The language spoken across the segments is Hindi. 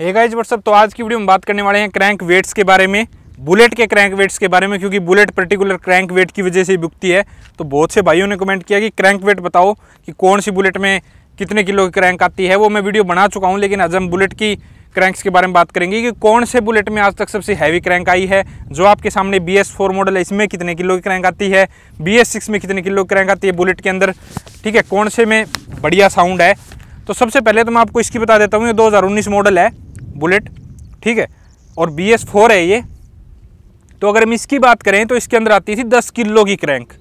हे गाइज व्हाट्सअप तो आज की वीडियो में बात करने वाले हैं क्रैंक वेट्स के बारे में बुलेट के क्रैंक वेट्स के बारे में क्योंकि बुलेट पर्टिकुलर क्रैंक वेट की वजह से बुकती है तो बहुत से भाइयों ने कमेंट किया कि क्रैंक वेट बताओ कि कौन सी बुलेट में कितने किलो की क्रैंक आती है वो मैं वीडियो बना चुका हूँ लेकिन आज हम बुलेट की क्रैंक्स के बारे में बात करेंगे कि कौन से बुलेट में आज तक सबसे हैवी क्रैंक आई है जो आपके सामने बी एस फोर मॉडल है इसमें कितने किलो की क्रैंक आती है बी एस सिक्स में कितने किलो की क्रैंक आती है बुलेट के अंदर ठीक है कौन से में बढ़िया साउंड है तो सबसे पहले तो मैं आपको इसकी बता देता हूँ ये 2019 मॉडल है बुलेट ठीक है और बी एस फोर है ये तो अगर हम इसकी बात करें तो इसके अंदर आती थी दस किलो की क्रैंक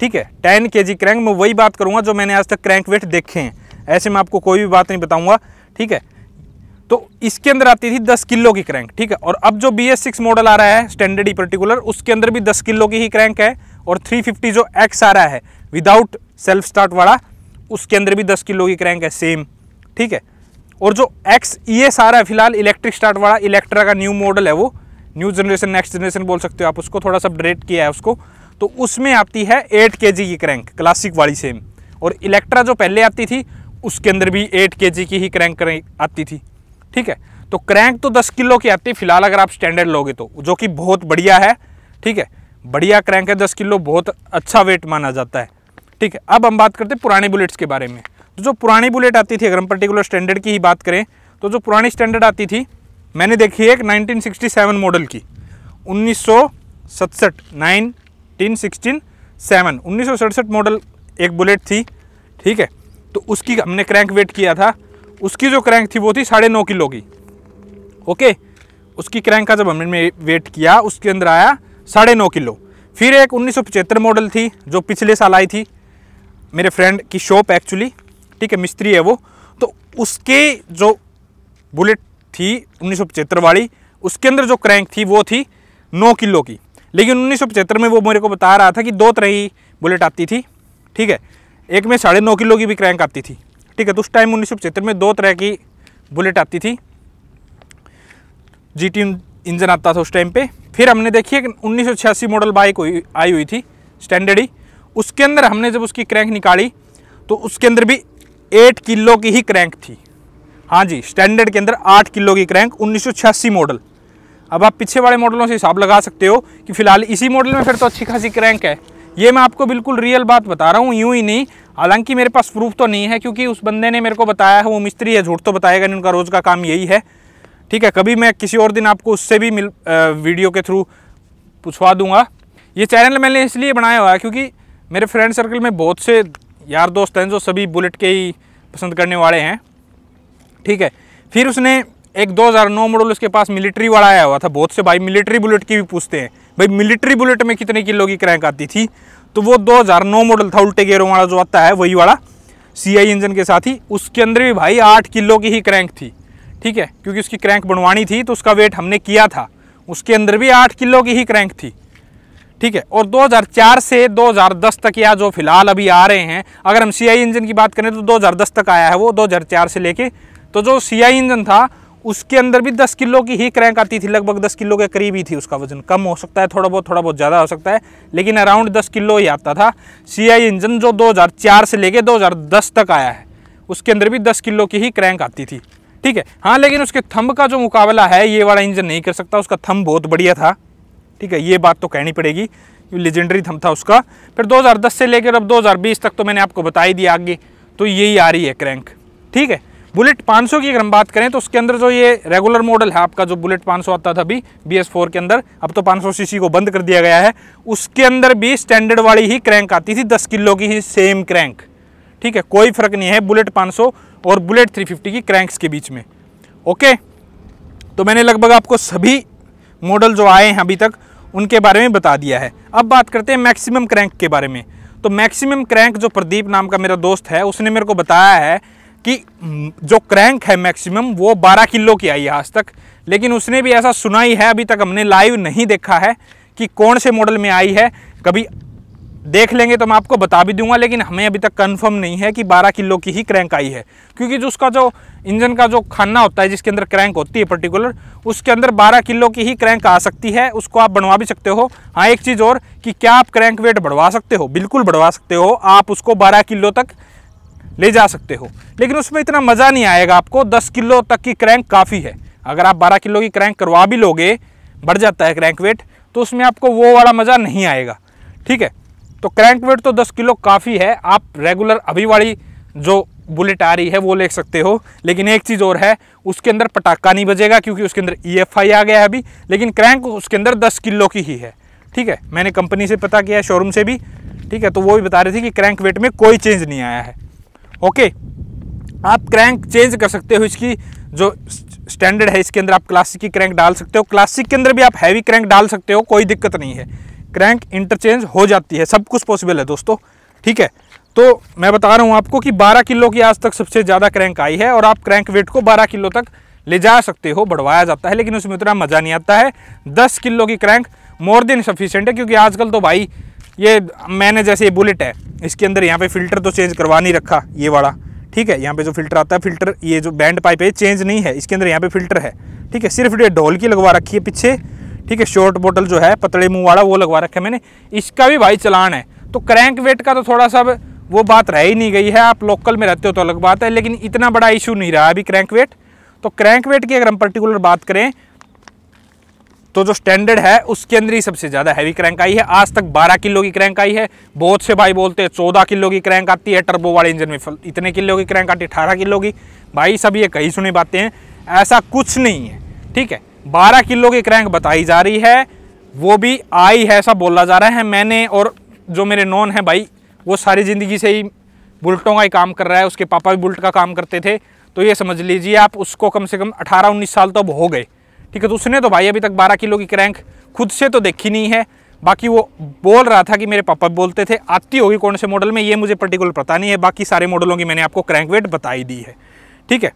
ठीक है टेन के जी क्रैंक मैं वही बात करूँगा जो मैंने आज तक क्रैंक वेट देखे हैं ऐसे मैं आपको कोई भी बात नहीं बताऊँगा ठीक है तो इसके अंदर आती थी दस किलो की क्रैंक ठीक है और अब जो बी एस सिक्स मॉडल आ रहा है स्टैंडर्ड ही पर्टिकुलर उसके अंदर भी दस किलो की ही क्रैंक है और थ्री फिफ्टी जो एक्स आ रहा है विदाउट सेल्फ स्टार्ट वाला उसके अंदर भी दस किलो की क्रैंक है सेम ठीक है और जो एक्स ये सारा है फिलहाल इलेक्ट्रिक स्टार्ट वाला इलेक्ट्रा का न्यू मॉडल है वो न्यू जनरेशन नेक्स्ट जनरेशन बोल सकते हो आप उसको थोड़ा सा अपडेट किया है उसको तो उसमें आती है एट के की क्रैंक क्लासिक वाली सेम और इलेक्ट्रा जो पहले आती थी उसके अंदर भी एट के की ही क्रैंक आती थी ठीक है तो क्रैंक तो दस किलो की आती है फिलहाल अगर आप स्टैंडर्ड लोगे तो जो कि बहुत बढ़िया है ठीक है बढ़िया क्रैंक है दस किलो बहुत अच्छा वेट माना जाता है ठीक है अब हम बात करते हैं पुराने बुलेट्स के बारे में तो जो पुरानी बुलेट आती थी अगर हम पर्टिकुलर स्टैंडर्ड की ही बात करें तो जो पुरानी स्टैंडर्ड आती थी मैंने देखी एक 1967 मॉडल की उन्नीस सौ सड़सठ सिक्सटीन सेवन उन्नीस सौ सड़सठ मॉडल एक बुलेट थी ठीक है तो उसकी हमने क्रैंक वेट किया था उसकी जो क्रैंक थी वो थी साढ़े नौ किलो की ओके उसकी क्रैंक का जब हमने वेट किया उसके अंदर आया साढ़े नौ किलो फिर एक उन्नीस मॉडल थी जो पिछले साल आई थी मेरे फ्रेंड की शॉप एक्चुअली ठीक है मिस्त्री है वो तो उसके जो बुलेट थी उन्नीस वाली उसके अंदर जो क्रैंक थी वो थी नौ किलो की लेकिन उन्नीस में वो मेरे को बता रहा था कि दो तरह ही बुलेट आती थी ठीक है एक में साढ़े नौ किलो की भी क्रैंक आती थी ठीक है तो उस टाइम उन्नीस में दो तरह की बुलेट आती थी जी इंजन आता था उस टाइम पे फिर हमने देखी कि उन्नीस मॉडल बाइक आई हुई थी स्टैंडर्ड ही उसके अंदर हमने जब उसकी क्रैंक निकाली तो उसके अंदर भी एट किलो की ही क्रैंक थी हाँ जी स्टैंडर्ड के अंदर आठ किलो की क्रैंक उन्नीस मॉडल अब आप पीछे वाले मॉडलों से हिसाब लगा सकते हो कि फिलहाल इसी मॉडल में फिर तो अच्छी खासी क्रैंक है ये मैं आपको बिल्कुल रियल बात बता रहा हूँ यूँ ही नहीं हालांकि मेरे पास प्रूफ तो नहीं है क्योंकि उस बंदे ने मेरे को बताया है वो मिस्त्री है झूठ तो बताएगा नहीं उनका रोज़ का काम यही है ठीक है कभी मैं किसी और दिन आपको उससे भी मिल आ, वीडियो के थ्रू पूछवा दूंगा ये चैनल मैंने इसलिए बनाया हुआ है क्योंकि मेरे फ्रेंड सर्कल में बहुत से यार दोस्त हैं जो सभी बुलेट के ही पसंद करने वाले हैं ठीक है फिर उसने एक 2009 मॉडल उसके पास मिलिट्री वाला आया हुआ था बहुत से भाई मिलिट्री बुलेट की भी पूछते हैं भाई मिलिट्री बुलेट में कितने किलो की क्रैंक आती थी तो वो 2009 मॉडल था उल्टे गेरों वाला जो आता है वही वाला सी आई इंजन के साथ ही उसके अंदर भी भाई आठ किलो की ही क्रैंक थी ठीक है क्योंकि उसकी क्रैंक बनवानी थी तो उसका वेट हमने किया था उसके अंदर भी आठ किलो की ही क्रैंक थी ठीक है और 2004 से 2010 तक या जो फिलहाल अभी आ रहे हैं अगर हम सी इंजन की बात करें तो 2010 तक आया है वो 2004 से लेके तो जो सी इंजन था उसके अंदर भी 10 किलो की ही क्रैंक आती थी लगभग 10 किलो के करीब ही थी उसका वजन कम हो सकता है थोड़ा बहुत थोड़ा बहुत ज़्यादा हो सकता है लेकिन अराउंड दस किलो ही आता था सी इंजन जो दो से लेके 2010 तक आया है उसके अंदर भी दस किलो की ही क्रैंक आती थी ठीक है हाँ लेकिन उसके थंब का जो मुकाबला है ये वाला इंजन नहीं कर सकता उसका थंब बहुत बढ़िया था ठीक है ये बात तो कहनी पड़ेगी लेजेंडरी थम था उसका फिर 2010 से लेकर अब 2020 तक तो मैंने आपको बता ही दिया आगे तो यही आ रही है क्रैंक ठीक है बुलेट 500 की अगर हम बात करें तो उसके अंदर जो ये रेगुलर मॉडल है आपका जो बुलेट 500 आता था अभी बी के अंदर अब तो 500 सीसी को बंद कर दिया गया है उसके अंदर भी स्टैंडर्ड वाली ही क्रैंक आती थी 10 किलो की ही सेम क्रैंक ठीक है कोई फर्क नहीं है बुलेट 500 और बुलेट 350 की क्रैंक्स के बीच में ओके तो मैंने लगभग आपको सभी मॉडल जो आए हैं अभी तक उनके बारे में बता दिया है अब बात करते हैं मैक्सिमम क्रैंक के बारे में तो मैक्सिमम क्रैंक जो प्रदीप नाम का मेरा दोस्त है उसने मेरे को बताया है कि जो क्रैंक है मैक्सिमम वो 12 किलो की आई है आज तक लेकिन उसने भी ऐसा सुना ही है अभी तक हमने लाइव नहीं देखा है कि कौन से मॉडल में आई है कभी देख लेंगे तो मैं आपको बता भी दूंगा लेकिन हमें अभी तक कंफर्म नहीं है कि 12 किलो की ही क्रैंक आई है क्योंकि जो उसका जो इंजन का जो खाना होता है जिसके अंदर क्रैंक होती है पर्टिकुलर उसके अंदर 12 किलो की ही क्रैंक आ सकती है उसको आप बनवा भी सकते हो हाँ एक चीज़ और कि क्या आप क्रैंक वेट बढ़वा सकते हो बिल्कुल बढ़वा सकते हो आप उसको बारह किलो तक ले जा सकते हो लेकिन उसमें इतना मज़ा नहीं आएगा आपको दस किलो तक की क्रैंक काफ़ी है अगर आप बारह किलो की क्रैंक करवा भी लोगे बढ़ जाता है क्रैंक वेट तो उसमें आपको वो वाला मज़ा नहीं आएगा ठीक है तो क्रैंक वेट तो 10 किलो काफ़ी है आप रेगुलर अभी वाली जो बुलेट आ रही है वो ले सकते हो लेकिन एक चीज़ और है उसके अंदर पटाखा नहीं बजेगा क्योंकि उसके अंदर ई e आ गया है अभी लेकिन क्रैंक उसके अंदर दस किलो की ही है ठीक है मैंने कंपनी से पता किया है शोरूम से भी ठीक है तो वो भी बता रहे थे कि क्रैंक वेट में कोई चेंज नहीं आया है ओके आप क्रैंक चेंज कर सकते हो इसकी जो स्टैंडर्ड है इसके अंदर आप क्लासिक की क्रैंक डाल सकते हो क्लासिक के अंदर भी आप हैवी क्रैंक डाल सकते हो कोई दिक्कत नहीं है क्रैंक इंटरचेंज हो जाती है सब कुछ पॉसिबल है दोस्तों ठीक है तो मैं बता रहा हूँ आपको कि 12 किलो की आज तक सबसे ज़्यादा क्रैंक आई है और आप क्रैंक वेट को 12 किलो तक ले जा सकते हो बढ़वाया जाता है लेकिन उसमें उतना मज़ा नहीं आता है 10 किलो की क्रैंक मोर देन सफिशेंट है क्योंकि आजकल तो भाई ये मैंने जैसे ये बुलेट है इसके अंदर यहाँ पे फिल्टर तो चेंज करवा नहीं रखा ये वाला ठीक है यहाँ पे जो फिल्टर आता है फिल्टर ये जो बैंड पाइप है चेंज नहीं है इसके अंदर यहाँ पे फिल्टर है ठीक है सिर्फ ये ढोल की लगवा रखी है पीछे ठीक है शॉर्ट बोतल जो है पतले मुँह वाला वो लगवा रखा है मैंने इसका भी भाई चलान है तो क्रैंक वेट का तो थोड़ा सा वो बात रह ही नहीं गई है आप लोकल में रहते हो तो अलग बात है लेकिन इतना बड़ा इशू नहीं रहा अभी क्रैंक वेट तो क्रैंक वेट की अगर हम पर्टिकुलर बात करें तो जो स्टैंडर्ड है उसके अंदर ही सबसे ज़्यादा हैवी क्रैंक आई है आज तक 12 किलो की क्रैंक आई है बहुत से भाई बोलते हैं 14 किलो की क्रैंक आती है टर्बो वाले इंजन में इतने किलो की क्रैंक आती है अठारह किलो की भाई सब ये कही सुनी बातें हैं ऐसा कुछ नहीं है ठीक है बारह किलो की क्रैंक बताई जा रही है वो भी आई है ऐसा बोला जा रहा है मैंने और जो मेरे नॉन है भाई वो सारी ज़िंदगी से ही बुलटों का ही काम कर रहा है उसके पापा भी बुल्ट का काम करते थे तो ये समझ लीजिए आप उसको कम से कम 18-19 साल तो अब हो गए ठीक है तो उसने तो भाई अभी तक 12 किलो की क्रैंक खुद से तो देखी नहीं है बाकी वो बोल रहा था कि मेरे पापा बोलते थे आती होगी कौन से मॉडल में ये मुझे पर्टिकुलर पता नहीं है बाकी सारे मॉडलों की मैंने आपको क्रैंक वेट बताई दी है ठीक है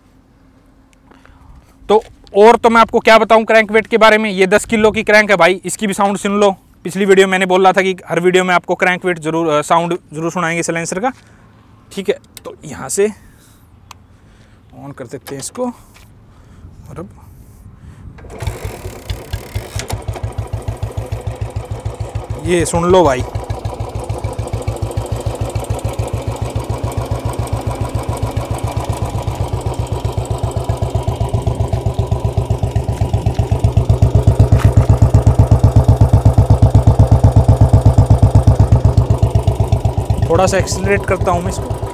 तो और तो मैं आपको क्या बताऊं क्रैंक वेट के बारे में ये 10 किलो की क्रैंक है भाई इसकी भी साउंड सुन लो पिछली वीडियो मैंने बोल रहा था कि हर वीडियो में आपको क्रैंक वेट जरूर साउंड जरूर सुनाएंगे सिलेंसर का ठीक है तो यहाँ से ऑन कर सकते हैं इसको और अब ये सुन लो भाई थोड़ा सा एक्सीलरेट करता हूँ मैं इसको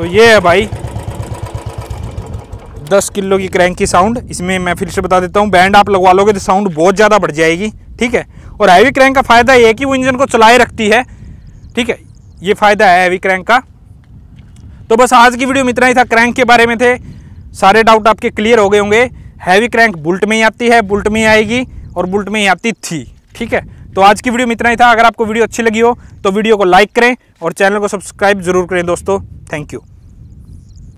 तो ये है भाई दस किलो की क्रैंक की साउंड इसमें मैं फिर से बता देता हूँ बैंड आप लगवा लोगे तो साउंड बहुत ज़्यादा बढ़ जाएगी ठीक है और हैवी क्रैंक का फ़ायदा ये है कि वो इंजन को चलाए रखती है ठीक है ये फ़ायदा है हैवी क्रैंक का तो बस आज की वीडियो में इतना ही था क्रैंक के बारे में थे सारे डाउट आपके क्लियर हो गए होंगे हैवी क्रैंक बुल्ट में ही आती है बुल्ट में ही आएगी और बुल्ट में ही आती थी ठीक है तो आज की वीडियो में इतना ही था अगर आपको वीडियो अच्छी लगी हो तो वीडियो को लाइक करें और चैनल को सब्सक्राइब जरूर करें दोस्तों थैंक यू